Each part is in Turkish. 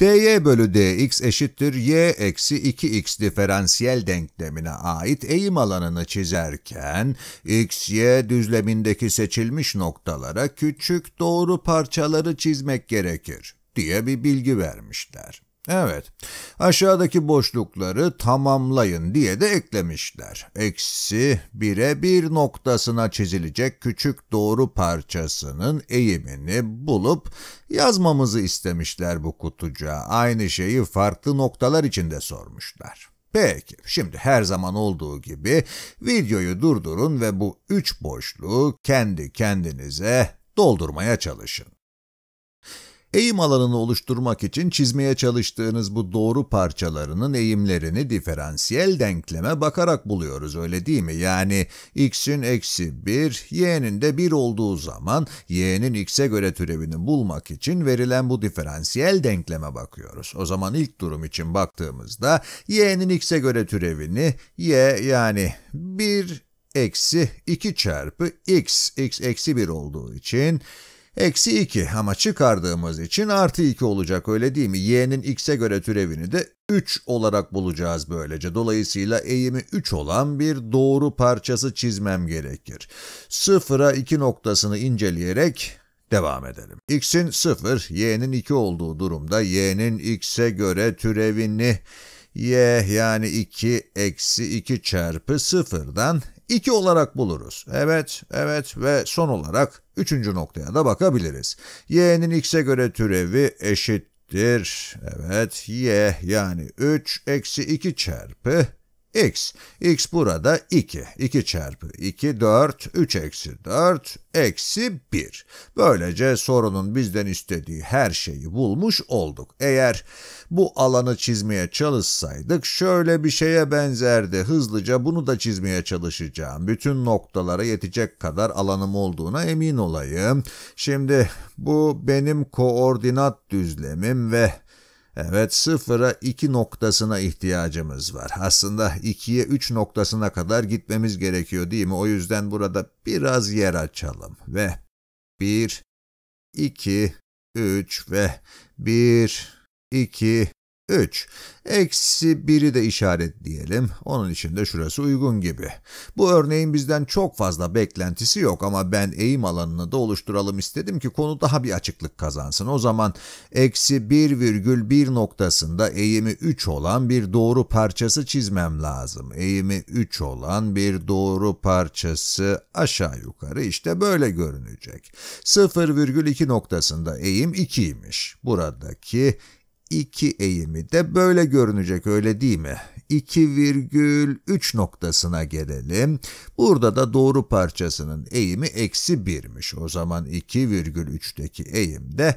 dy bölü dx eşittir y eksi 2x diferansiyel denklemine ait eğim alanını çizerken, x, y düzlemindeki seçilmiş noktalara küçük doğru parçaları çizmek gerekir diye bir bilgi vermişler. Evet, aşağıdaki boşlukları tamamlayın diye de eklemişler. Eksi 1'e 1 noktasına çizilecek küçük doğru parçasının eğimini bulup yazmamızı istemişler bu kutucuğa. Aynı şeyi farklı noktalar içinde sormuşlar. Peki, şimdi her zaman olduğu gibi videoyu durdurun ve bu üç boşluğu kendi kendinize doldurmaya çalışın. Eğim alanını oluşturmak için çizmeye çalıştığınız bu doğru parçalarının eğimlerini diferansiyel denkleme bakarak buluyoruz öyle değil mi? Yani x'in eksi 1, y'nin de 1 olduğu zaman y'nin x'e göre türevini bulmak için verilen bu diferansiyel denkleme bakıyoruz. O zaman ilk durum için baktığımızda y'nin x'e göre türevini y yani 1 eksi 2 çarpı x, x eksi 1 olduğu için Eksi 2 ama çıkardığımız için artı 2 olacak öyle değil mi? Y'nin x'e göre türevini de 3 olarak bulacağız böylece. Dolayısıyla eğimi 3 olan bir doğru parçası çizmem gerekir. Sıfıra 2 noktasını inceleyerek devam edelim. x'in 0, y'nin 2 olduğu durumda y'nin x'e göre türevini y yani 2 eksi 2 çarpı 0'dan 2 olarak buluruz. Evet, evet ve son olarak 3. noktaya da bakabiliriz. y'nin x'e göre türevi eşittir. Evet, y yani 3 eksi 2 çarpı x. x burada 2. 2 çarpı 2, 4, 3 eksi 4, eksi 1. Böylece sorunun bizden istediği her şeyi bulmuş olduk. Eğer bu alanı çizmeye çalışsaydık şöyle bir şeye benzerdi. Hızlıca bunu da çizmeye çalışacağım. Bütün noktalara yetecek kadar alanım olduğuna emin olayım. Şimdi bu benim koordinat düzlemim ve Evet sıfıra iki noktasına ihtiyacımız var. Aslında ikiye üç noktasına kadar gitmemiz gerekiyor değil mi? O yüzden burada biraz yer açalım ve bir, iki, üç ve bir, iki. 3. Eksi 1'i de işaret diyelim. Onun için de şurası uygun gibi. Bu örneğin bizden çok fazla beklentisi yok ama ben eğim alanını da oluşturalım istedim ki konu daha bir açıklık kazansın. O zaman eksi 1,1 noktasında eğimi 3 olan bir doğru parçası çizmem lazım. Eğimi 3 olan bir doğru parçası aşağı yukarı işte böyle görünecek. 0,2 noktasında eğim 2'ymiş. Buradaki 2 eğimi de böyle görünecek öyle değil mi? 2,3 noktasına gelelim. Burada da doğru parçasının eğimi eksi 1'miş. O zaman 2,3'teki eğim de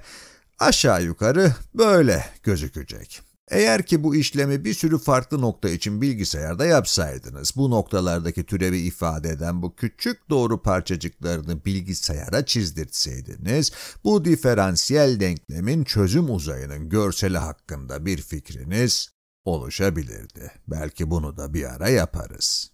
aşağı yukarı böyle gözükecek. Eğer ki bu işlemi bir sürü farklı nokta için bilgisayarda yapsaydınız, bu noktalardaki türevi ifade eden bu küçük doğru parçacıklarını bilgisayara çizdirtseydiniz, bu diferansiyel denklemin çözüm uzayının görseli hakkında bir fikriniz oluşabilirdi. Belki bunu da bir ara yaparız.